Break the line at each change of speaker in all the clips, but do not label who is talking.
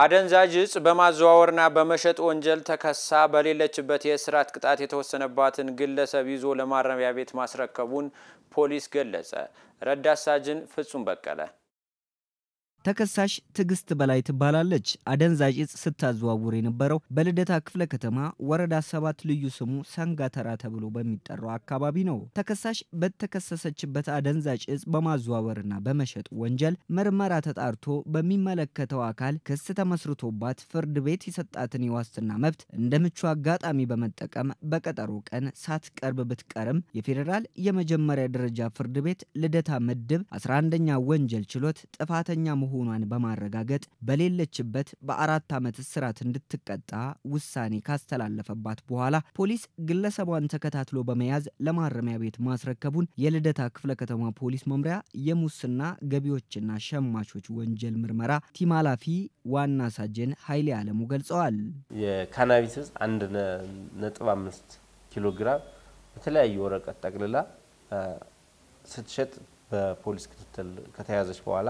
አደንዛዥ እጽ በማዘዋወርና በመሸጥ ወንጀል ተከሳ በሌለችበት የእስራት ቅጣት የተወሰነባትን ግለሰብ ይዞ ለማረሚያ ቤት ማስረከቡን ፖሊስ ገለጸ። ረዳት ሳጅን ፍጹም በቀለ
ተከሳሽ ትዕግስት በላይ ትባላለች። አደንዛዥ እጽ ስታዘዋውር የነበረው በልደታ ክፍለ ከተማ ወረዳ ሰባት ልዩ ስሙ ሰንጋተራ ተብሎ በሚጠራው አካባቢ ነው። ተከሳሽ በተከሰሰችበት አደንዛዥ እጽ በማዘዋወርና በመሸጥ ወንጀል ምርመራ ተጣርቶ በሚመለከተው አካል ክስ ተመስርቶባት ፍርድ ቤት የሰጣትን የዋስትና መብት እንደ ምቹ አጋጣሚ በመጠቀም በቀጠሮ ቀን ሳትቀርብ ብትቀርም የፌዴራል የመጀመሪያ ደረጃ ፍርድ ቤት ልደታ ምድብ 11ኛ ወንጀል ችሎት ጥፋተኛ መሆኑ መሆኗን በማረጋገጥ በሌለችበት በአራት ዓመት እስራት እንድትቀጣ ውሳኔ ካስተላለፈባት በኋላ ፖሊስ ግለሰቧን ተከታትሎ በመያዝ ለማረሚያ ቤት ማስረከቡን የልደታ ክፍለ ከተማ ፖሊስ መምሪያ የሙስና ገቢዎችና ሸማቾች ወንጀል ምርመራ ቲም ኃላፊ ዋና ሳጅን ኃይሌ አለሙ ገልጸዋል።
የካናቢስ እጽ አንድ ነጥብ አምስት ኪሎ ግራም በተለያዩ ወረቀት ጠቅልላ ስትሸጥ በፖሊስ ክትትል ከተያዘች በኋላ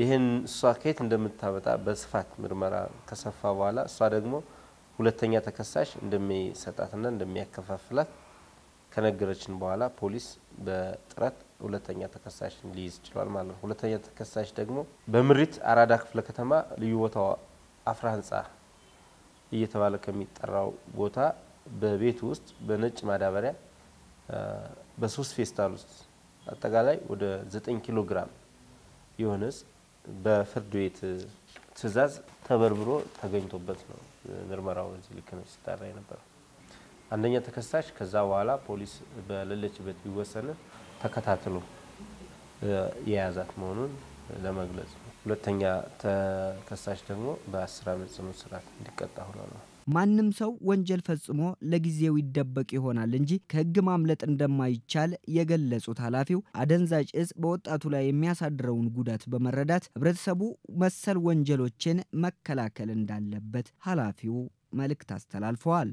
ይህን እሷ ከየት እንደምታመጣ በስፋት ምርመራ ከሰፋ በኋላ እሷ ደግሞ ሁለተኛ ተከሳሽ እንደሚሰጣትና እንደሚያከፋፍላት ከነገረችን በኋላ ፖሊስ በጥረት ሁለተኛ ተከሳሽ ሊይዝ ችሏል ማለት ነው። ሁለተኛ ተከሳሽ ደግሞ በምሪት አራዳ ክፍለ ከተማ ልዩ ቦታው አፍራ ህንጻ እየተባለ ከሚጠራው ቦታ በቤት ውስጥ በነጭ ማዳበሪያ በሶስት ፌስታል ውስጥ አጠቃላይ ወደ 9 ኪሎ ግራም የሆነ በፍርድ ቤት ትዕዛዝ ተበርብሮ ተገኝቶበት ነው ምርመራው እዚህ ልክ ነው ሲጣራ የነበረው። አንደኛ ተከሳሽ ከዛ በኋላ ፖሊስ በሌለችበት ቢወሰንም ተከታትሎ የያዛት መሆኑን ለመግለጽ ነው። ሁለተኛ ተከሳሽ ደግሞ በአስር ዓመት ጽኑ እስራት እንዲቀጣ ሆኗል።
ማንም ሰው ወንጀል ፈጽሞ ለጊዜው ይደበቅ ይሆናል እንጂ ከሕግ ማምለጥ እንደማይቻል የገለጹት ኃላፊው አደንዛዥ እጽ በወጣቱ ላይ የሚያሳድረውን ጉዳት በመረዳት ህብረተሰቡ መሰል ወንጀሎችን መከላከል እንዳለበት ኃላፊው መልእክት አስተላልፈዋል።